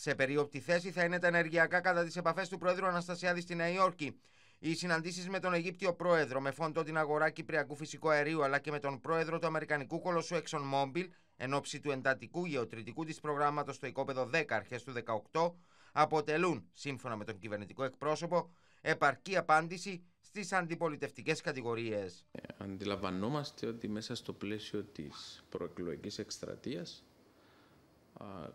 Σε περίοπτη θέση θα είναι τα ενεργειακά κατά τις επαφές του Πρόεδρου Αναστασιάδη στη Νέα Υόρκη. Οι συναντήσεις με τον Αιγύπτιο Πρόεδρο, με φόντο την αγορά Κυπριακού Φυσικού Αερίου αλλά και με τον Πρόεδρο του Αμερικανικού Κολοσσού ExxonMobil εν ώψη του εντατικού γεωτρητικού της προγράμματος στο οικόπεδο 10 αρχές του 18, αποτελούν, σύμφωνα με τον κυβερνητικό εκπρόσωπο, επαρκή απάντηση στις αντιπολιτευτικές κατηγορίες. Ε, αντιλαμβανόμαστε ότι μέσα στο πλαίσιο της προεκλογικής εκστρατείας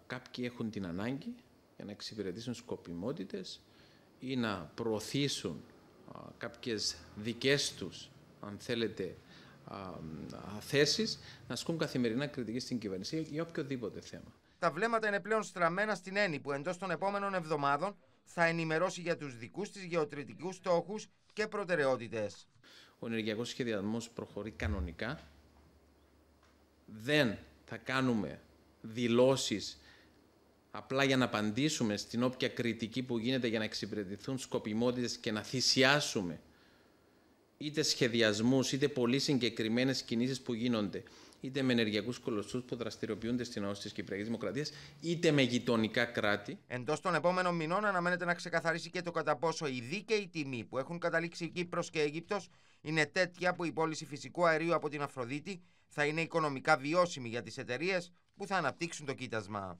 κάποιοι έχουν την ανάγκη για να εξυπηρετήσουν σκοπιμότητες ή να προωθήσουν κάποιες δικές τους, αν θέλετε, θέσεις, να ασκούν καθημερινά κριτική στην κυβέρνηση ή οποιοδήποτε θέμα. Τα βλέμματα είναι πλέον στραμμένα στην ΕΝΗ που εντός των επόμενων εβδομάδων θα ενημερώσει για τους δικούς της γεωτρητικούς στόχους και προτεραιότητες. Ο ενεργειακός σχεδιασμός προχωρεί κανονικά. Δεν θα κάνουμε δηλώσεις απλά για να απαντήσουμε στην όποια κριτική που γίνεται για να εξυπηρετηθούν σκοπιμότητες και να θυσιάσουμε είτε σχεδιασμούς, είτε πολύ συγκεκριμένες κινήσεις που γίνονται, είτε με ενεργειακούς κολοσσούς που δραστηριοποιούνται στην ΑΟΣ της Κυπριακής Δημοκρατίας, είτε με γειτονικά κράτη. Εντός των επόμενων μηνών αναμένεται να ξεκαθαρίσει και το κατά πόσο η δίκαιη τιμή που έχουν καταλήξει η Κύπρος και η Αίγυπτος είναι τέτοια που η πώληση φυσικού αερίου από την Αφροδίτη θα είναι οικονομικά βιώσιμη για τις εταιρείες που θα αναπτύξουν το κοίτασμα.